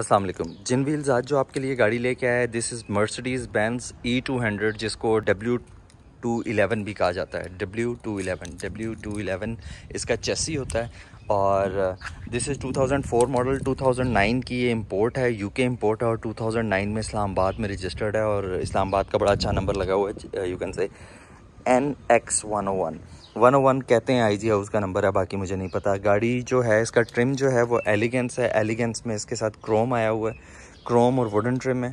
असलम जिन wheels आज जो आपके लिए गाड़ी लेके आया है this is Mercedes Benz E two hundred जिसको डब्ल्यू टू इलेवन भी कहा जाता है W two eleven W two eleven इसका चेसी होता है और this is two thousand four model two thousand nine की ये इम्पोर्ट है के इम्पोर्ट है और टू थाउजेंड नाइन में इस्लामाबाद में रजिस्टर्ड है और इस्लामाबाद का बड़ा अच्छा नंबर लगा हुआ है you can say N X one O one one one कहते हैं आईजी हाउस का नंबर है बाकी मुझे नहीं पता गाड़ी जो है इसका ट्रिम जो है वो एलिगेंस है एलिगेंस में इसके साथ क्रोम आया हुआ है क्रोम और वुडन ट्रिम है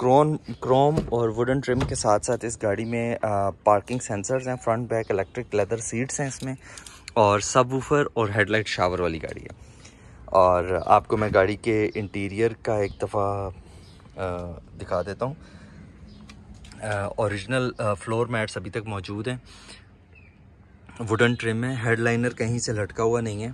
क्रोम क्रोम और वुडन ट्रिम के साथ साथ इस गाड़ी में आ, पार्किंग सेंसर्स हैं front back electric leather seats हैं इसमें और सब और हेडलाइट शावर वाली गाड़ी है और आपको मैं गाड़ी के इंटीरियर का एक दफ़ा दिखा देता हूँ ओरिजिनल फ्लोर मैट्स अभी तक मौजूद हैं वुडन ट्रिम है हेडलाइनर कहीं से लटका हुआ नहीं है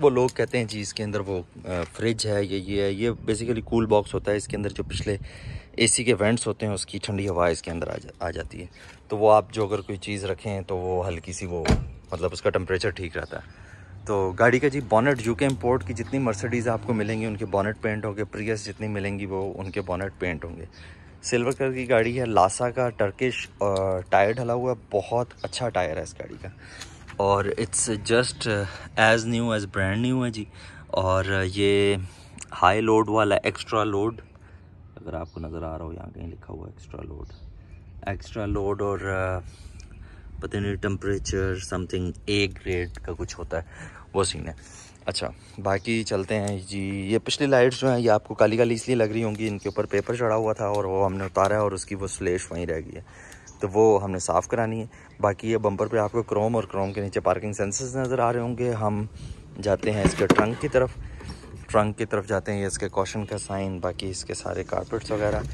वो लोग कहते हैं जी इसके अंदर वो फ्रिज है ये ये है ये बेसिकली कूल बॉक्स होता है इसके अंदर जो पिछले एसी के वेंट्स होते हैं उसकी ठंडी हवा इसके अंदर आ, जा, आ जाती है तो वो आप जो अगर कोई चीज़ रखें तो वो हल्की सी वो मतलब उसका टम्परेचर ठीक रहता है तो गाड़ी का जी बॉनेट यूके इम्पोर्ट की जितनी मर्सिडीज़ आपको मिलेंगी उनके बॉनेट पेंट होंगे प्रियस जितनी मिलेंगी वो उनके बॉनेट पेंट होंगे सिल्वर कलर की गाड़ी है लासा का टर्किश टायर ढला हुआ है बहुत अच्छा टायर है इस गाड़ी का और it's just as new as brand new है जी और uh, ये हाई लोड वाला एक्स्ट्रा लोड अगर आपको नज़र आ रहा हो यहाँ कहीं लिखा हुआ एक्स्ट्रा लोड एक्स्ट्रा लोड और uh, पता नहीं टम्परेचर समथिंग ए ग्रेड का कुछ होता है वो सीन है अच्छा बाकी चलते हैं जी ये पिछली लाइट्स जो हैं ये आपको काली काली इसलिए लग रही होंगी इनके ऊपर पेपर चढ़ा हुआ था और वो हमने उतारा है और उसकी वो स्लेश वहीं रह गई है तो वो हमने साफ़ करानी है बाकी ये बम्पर पे आपको क्रोम और क्रोम के नीचे पार्किंग सेंसर्स नज़र आ रहे होंगे हम जाते हैं इसके ट्रंक की तरफ ट्रंक की तरफ जाते हैं ये इसके कॉशन का साइन बाकी इसके सारे कारपेट्स वगैरह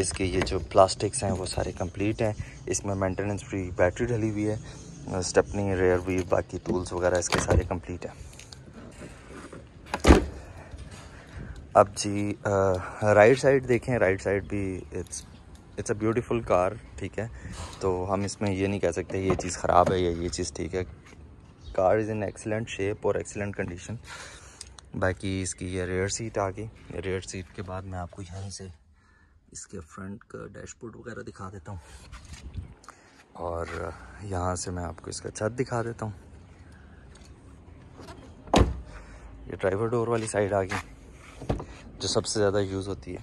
इसके ये जो प्लास्टिक्स हैं वो सारे कम्प्लीट हैं इसमें मैंटेनेंस फ्री बैटरी डली हुई है स्टेपनी रेयर भी बाकी टूल्स वगैरह इसके सारे कम्प्लीट हैं अब जी राइट साइड देखें राइट साइड भी it's it's a beautiful car ठीक है तो हम इसमें ये नहीं कह सकते ये चीज़ ख़राब है या ये चीज़ ठीक है car is in excellent shape और एक्सेलेंट कंडीशन बाकी इसकी ये रेयर सीट आ गई रेयर सीट के बाद मैं आपको यहीं से इसके फ्रंट का डैशबोर्ड वगैरह दिखा देता हूँ और यहाँ से मैं आपको इसका छत दिखा देता हूँ ये ड्राइवर डोर वाली साइड आ गई जो सबसे ज़्यादा यूज़ होती है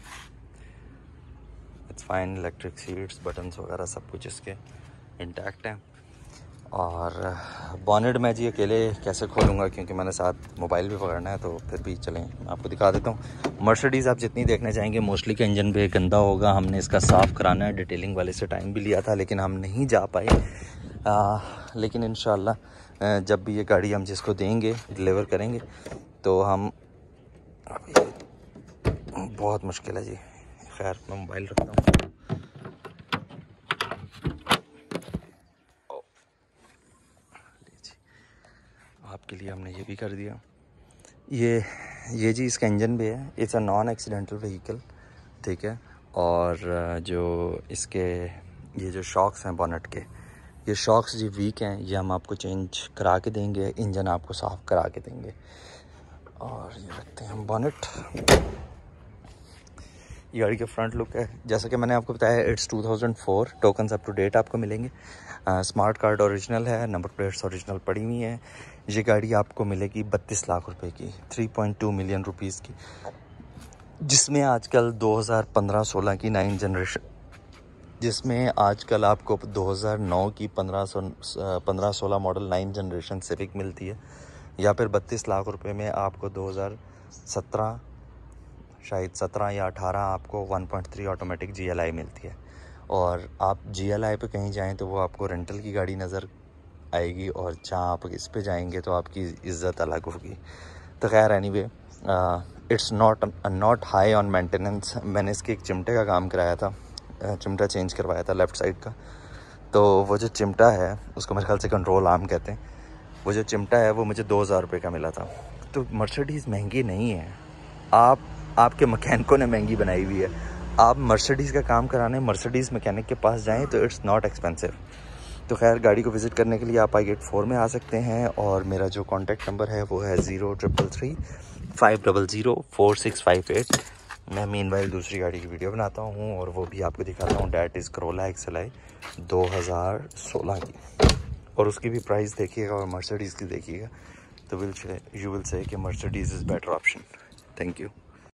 it's fine electric seats buttons वगैरह सब कुछ इसके इंटैक्ट हैं और बॉनेट uh, मैं जी अकेले कैसे खोलूँगा क्योंकि मैंने साथ मोबाइल भी पकड़ना है तो फिर भी चलें मैं आपको दिखा देता हूँ मर्सडीज़ आप जितनी देखना चाहेंगे मोस्टली का इंजन पे गंदा होगा हमने इसका साफ़ कराना है डिटेलिंग वाले से टाइम भी लिया था लेकिन हम नहीं जा पाए आ, लेकिन इन जब भी ये गाड़ी हम जिसको देंगे डिलीवर करेंगे तो हम बहुत मुश्किल है जी खैर मैं मोबाइल रखता हूँ आपके लिए हमने ये भी कर दिया ये ये जी इसका इंजन भी है it's a non accidental vehicle ठीक है और जो इसके ये जो शॉक्स हैं बॉनट के ये शॉक्स जी वीक हैं ये हम आपको चेंज करा के देंगे इंजन आपको साफ़ करा के देंगे और ये रखते हैं हम बॉनट ये गाड़ी का फ्रंट लुक है जैसा कि मैंने आपको बताया it's 2004 tokens up to date आपको मिलेंगे स्मार्ट कार्ड ओरिजिनल है नंबर प्लेट्स ओरिजिनल पड़ी हुई हैं ये गाड़ी आपको मिलेगी बत्तीस लाख रुपए की 3.2 मिलियन रुपीस की जिसमें आजकल 2015-16 की नाइन जनरेशन जिसमें आजकल आपको 2009 की सौ पंद्रह सोलह मॉडल नाइन जनरेशन सिविक मिलती है या फिर बत्तीस लाख रुपए में आपको 2017 शायद सत्रह या अठारह आपको one point three automatic G L I मिलती है और आप जी एल आई पर कहीं जाएँ तो वो आपको रेंटल की गाड़ी नज़र आएगी और जहाँ आप इस पर जाएंगे तो आपकी इज़्ज़त अलग होगी तो खैर anyway it's not not high on maintenance मैंने इसके एक चिमटे का काम कराया था uh, चिमटा चेंज करवाया था लेफ़्ट साइड का तो वो जो चिमटा है उसको मेरे ख्याल से कंट्रोल आम कहते हैं वो जो चिमटा है वो मुझे दो हज़ार रुपये का मिला था तो मर्सडीज़ महंगी नहीं है आप आपके मकैनिकों ने महंगी बनाई हुई है आप मर्सिडीज़ का काम कराने मर्सिडीज़ मकैनिक के पास जाएँ तो इट्स नॉट एक्सपेंसिव तो खैर गाड़ी को विज़िट करने के लिए आप आई गेट फोर में आ सकते हैं और मेरा जो कॉन्टैक्ट नंबर है वो है zero triple three five double zero four six five eight मैं मीन वाइल दूसरी गाड़ी की वीडियो बनाता हूँ और वो भी आपको दिखाता हूँ that is Corolla X L I दो हज़ार सोलह की और उसकी भी प्राइस देखिएगा और मर्सडीज़ की देखिएगा तो विल यू विल से कि Mercedes is better option thank you